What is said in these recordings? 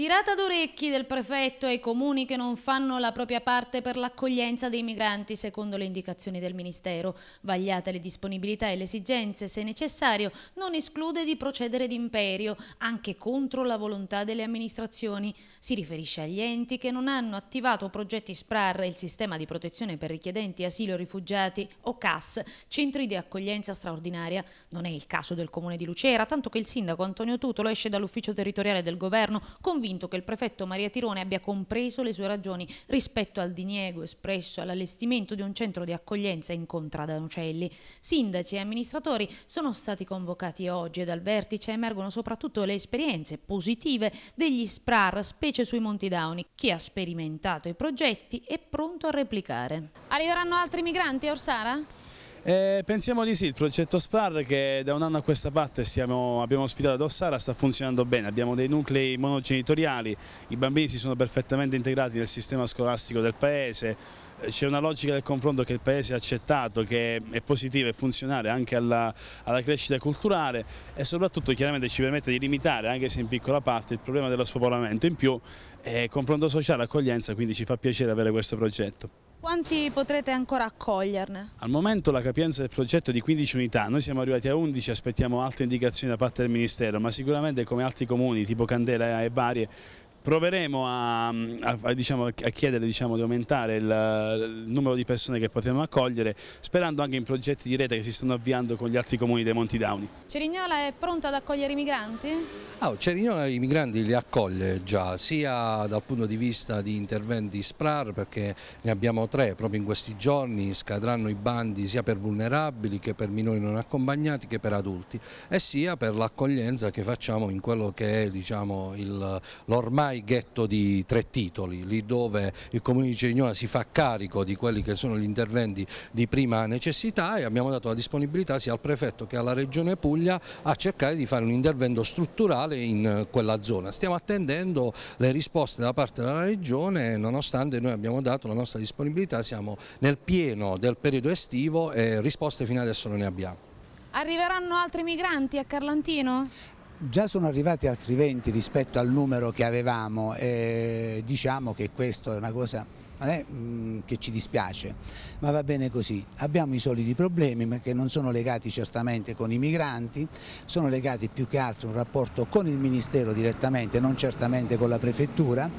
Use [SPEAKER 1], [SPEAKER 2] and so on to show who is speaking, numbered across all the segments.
[SPEAKER 1] Tirata d'orecchi del prefetto ai comuni che non fanno la propria parte per l'accoglienza dei migranti secondo le indicazioni del Ministero. Vagliate le disponibilità e le esigenze, se necessario, non esclude di procedere d'imperio, anche contro la volontà delle amministrazioni. Si riferisce agli enti che non hanno attivato progetti SPRAR, il sistema di protezione per richiedenti asilo rifugiati, o CAS, centri di accoglienza straordinaria. Non è il caso del comune di Lucera, tanto che il sindaco Antonio Tutolo esce dall'ufficio territoriale del governo convinto convinto che il prefetto Maria Tirone abbia compreso le sue ragioni rispetto al diniego espresso all'allestimento di un centro di accoglienza in Contrada Nucelli. Sindaci e amministratori sono stati convocati oggi e dal vertice emergono soprattutto le esperienze positive degli SPRAR, specie sui Monti Downi. Chi ha sperimentato i progetti è pronto a replicare. Arriveranno altri migranti a Orsara?
[SPEAKER 2] Eh, pensiamo di sì, il progetto SPAR che da un anno a questa parte siamo, abbiamo ospitato ad Ossara sta funzionando bene, abbiamo dei nuclei monogenitoriali, i bambini si sono perfettamente integrati nel sistema scolastico del paese, eh, c'è una logica del confronto che il Paese ha accettato, che è positiva e funzionale anche alla, alla, crescita culturale e soprattutto chiaramente ci permette di limitare, anche se in piccola parte, il problema dello spopolamento. In più, eh, confronto sociale, accoglienza, quindi ci fa piacere avere questo progetto.
[SPEAKER 1] Quanti potrete ancora accoglierne?
[SPEAKER 2] Al momento la capienza del progetto è di 15 unità, noi siamo arrivati a 11, aspettiamo altre indicazioni da parte del Ministero, ma sicuramente come altri comuni tipo Candela e Bari Proveremo a, a, a, diciamo, a chiedere diciamo, di aumentare il, il, numero di persone che potremo accogliere, sperando anche in progetti di rete che si stanno avviando con gli altri comuni dei Monti Dauni.
[SPEAKER 1] Cerignola è pronta ad accogliere i migranti?
[SPEAKER 2] Oh, Cerignola i migranti li accoglie
[SPEAKER 3] già, sia dal punto di vista di interventi SPRAR, perché ne abbiamo tre proprio in questi giorni, scadranno i bandi sia per vulnerabili che per minori non accompagnati che per adulti, e sia per l'accoglienza che facciamo in quello che è diciamo, l'ormai ormai ghetto di tre titoli, lì dove il Comune di Cerignola si fa carico di quelli che sono gli interventi di prima necessità e abbiamo dato la disponibilità sia al prefetto che alla Regione Puglia a cercare di fare un intervento strutturale in eh, quella zona. Stiamo attendendo le risposte da parte della Regione nonostante noi abbiamo dato la nostra disponibilità, siamo nel pieno del periodo estivo e risposte fino adesso non ne abbiamo.
[SPEAKER 1] Arriveranno altri migranti a Carlantino?
[SPEAKER 4] Già sono arrivati altri 20 rispetto al numero che avevamo e diciamo che questo è una cosa non è, mh, mm, che ci dispiace, ma va bene così. Abbiamo i soliti problemi ma che non sono legati certamente con i migranti, sono legati più che altro a un rapporto con il Ministero direttamente, non certamente con la Prefettura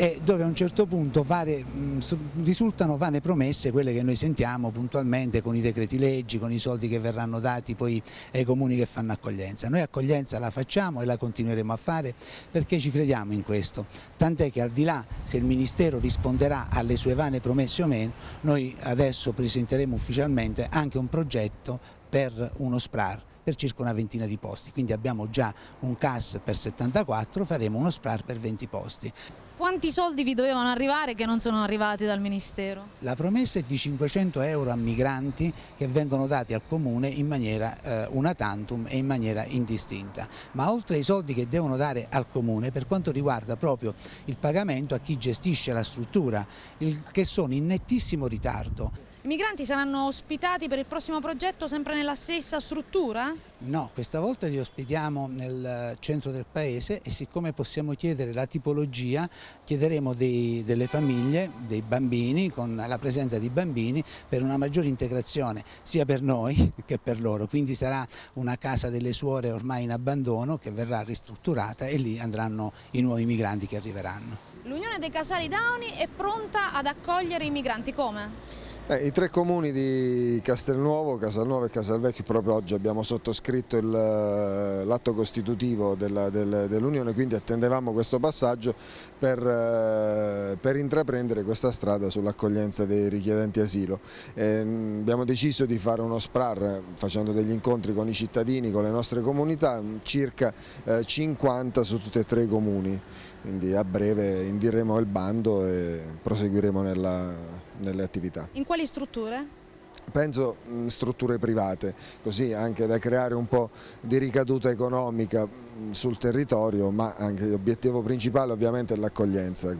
[SPEAKER 4] e dove a un certo punto fare, mm, risultano vane promesse quelle che noi sentiamo puntualmente con i decreti leggi, con i soldi che verranno dati poi ai comuni che fanno accoglienza. Noi accoglienza la facciamo e la continueremo a fare perché ci crediamo in questo, tant'è che al di là se il Ministero risponderà alle sue vane promesse o meno, noi adesso presenteremo ufficialmente anche un progetto per uno SPRAR per circa una ventina di posti, quindi abbiamo già un CAS per 74, faremo uno SPRAR per 20 posti.
[SPEAKER 1] Quanti soldi vi dovevano arrivare che non sono arrivati dal Ministero?
[SPEAKER 4] La promessa è di 500 euro a migranti che vengono dati al Comune in maniera eh, una tantum e in maniera indistinta, ma oltre ai soldi che devono dare al Comune per quanto riguarda proprio il pagamento a chi gestisce la struttura, il, che sono in nettissimo ritardo.
[SPEAKER 1] I migranti saranno ospitati per il prossimo progetto sempre nella stessa struttura?
[SPEAKER 4] No, questa volta li ospitiamo nel centro del paese e siccome possiamo chiedere la tipologia, chiederemo dei, delle famiglie, dei bambini, con la presenza di bambini per una maggiore integrazione sia per noi che per loro. Quindi sarà una casa delle suore ormai in abbandono che verrà ristrutturata e lì andranno i nuovi
[SPEAKER 5] migranti che arriveranno.
[SPEAKER 1] L'Unione dei Casali Downi è pronta ad accogliere i migranti come?
[SPEAKER 5] Eh, I tre comuni di Castelnuovo, Casalnuovo e Casalvecchio proprio oggi abbiamo sottoscritto eh, l'atto costitutivo dell'Unione, dell quindi attendevamo questo passaggio per, eh, per intraprendere questa strada sull'accoglienza dei richiedenti asilo. Eh, abbiamo deciso di fare uno SPRAR facendo degli incontri con i cittadini, con le nostre comunità, mm, circa 50 eh, su tutti e tre i comuni, quindi a breve indiremo il bando e proseguiremo nella nelle attività.
[SPEAKER 1] In quali strutture?
[SPEAKER 5] penso mm, strutture private, così anche da creare un po' di ricaduta economica mm, sul territorio, ma anche l'obiettivo principale ovviamente è l'accoglienza.